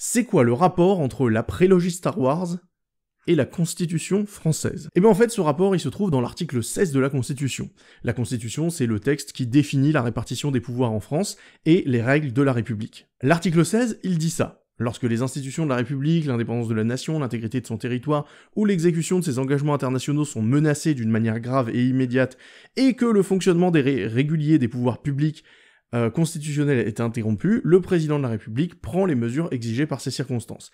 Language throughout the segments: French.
c'est quoi le rapport entre la prélogie Star Wars et la Constitution française. Et eh bien en fait, ce rapport, il se trouve dans l'article 16 de la Constitution. La Constitution, c'est le texte qui définit la répartition des pouvoirs en France et les règles de la République. L'article 16, il dit ça. Lorsque les institutions de la République, l'indépendance de la nation, l'intégrité de son territoire ou l'exécution de ses engagements internationaux sont menacées d'une manière grave et immédiate, et que le fonctionnement des régulier des pouvoirs publics euh, constitutionnel est interrompu. le président de la République prend les mesures exigées par ces circonstances.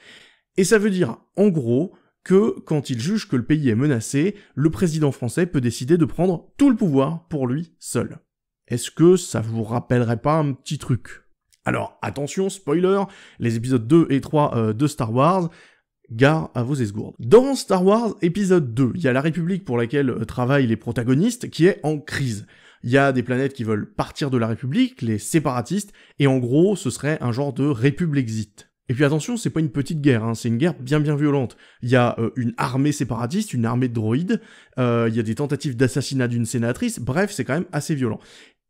Et ça veut dire, en gros, que quand il juge que le pays est menacé, le président français peut décider de prendre tout le pouvoir pour lui seul. Est-ce que ça vous rappellerait pas un petit truc Alors attention, spoiler, les épisodes 2 et 3 euh, de Star Wars, gare à vos esgourdes. Dans Star Wars épisode 2, il y a la République pour laquelle euh, travaillent les protagonistes qui est en crise. Il y a des planètes qui veulent partir de la République, les séparatistes, et en gros, ce serait un genre de République-exit. Et puis attention, c'est pas une petite guerre, hein, c'est une guerre bien bien violente. Il y a euh, une armée séparatiste, une armée de droïdes, euh, il y a des tentatives d'assassinat d'une sénatrice, bref, c'est quand même assez violent.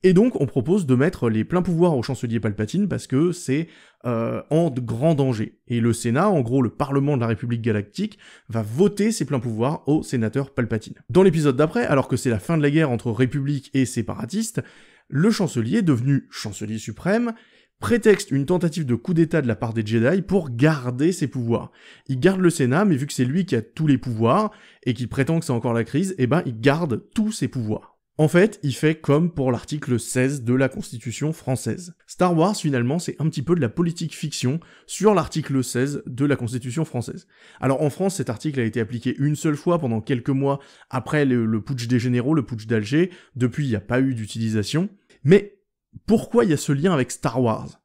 Et donc, on propose de mettre les pleins pouvoirs au chancelier Palpatine parce que c'est euh, en grand danger. Et le Sénat, en gros le Parlement de la République galactique, va voter ses pleins pouvoirs au sénateur Palpatine. Dans l'épisode d'après, alors que c'est la fin de la guerre entre République et séparatistes, le chancelier, devenu chancelier suprême, prétexte une tentative de coup d'état de la part des Jedi pour garder ses pouvoirs. Il garde le Sénat, mais vu que c'est lui qui a tous les pouvoirs, et qu'il prétend que c'est encore la crise, eh ben il garde tous ses pouvoirs. En fait, il fait comme pour l'article 16 de la Constitution française. Star Wars, finalement, c'est un petit peu de la politique fiction sur l'article 16 de la Constitution française. Alors en France, cet article a été appliqué une seule fois pendant quelques mois après le, putsch des généraux, le putsch d'Alger, depuis il n'y a pas eu d'utilisation. Mais pourquoi il y a ce lien avec Star Wars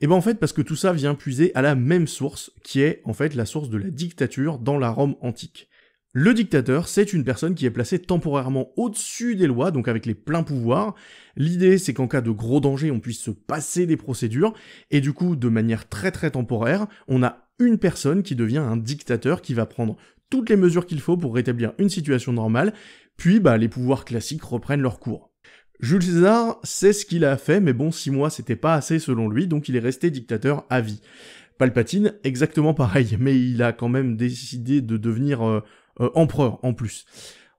Eh bien, en fait parce que tout ça vient puiser à la même source, qui est en fait la source de la dictature dans la Rome antique. Le dictateur, c'est une personne qui est placée temporairement au-dessus des lois, donc avec les pleins pouvoirs. L'idée, c'est qu'en cas de gros danger, on puisse se passer des procédures, et du coup, de manière très très temporaire, on a une personne qui devient un dictateur qui va prendre toutes les mesures qu'il faut pour rétablir une situation normale, puis bah, les pouvoirs classiques reprennent leur cours. Jules César sait ce qu'il a fait, mais bon, six mois c'était pas assez selon lui, donc il est resté dictateur à vie. Palpatine, exactement pareil, mais il a quand même décidé de devenir euh, euh, empereur en plus.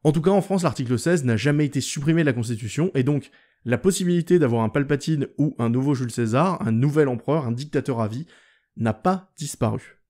En tout cas, en France, l'article 16 n'a jamais été supprimé de la Constitution, et donc la possibilité d'avoir un Palpatine ou un nouveau Jules César, un nouvel empereur, un dictateur à vie, n'a pas disparu.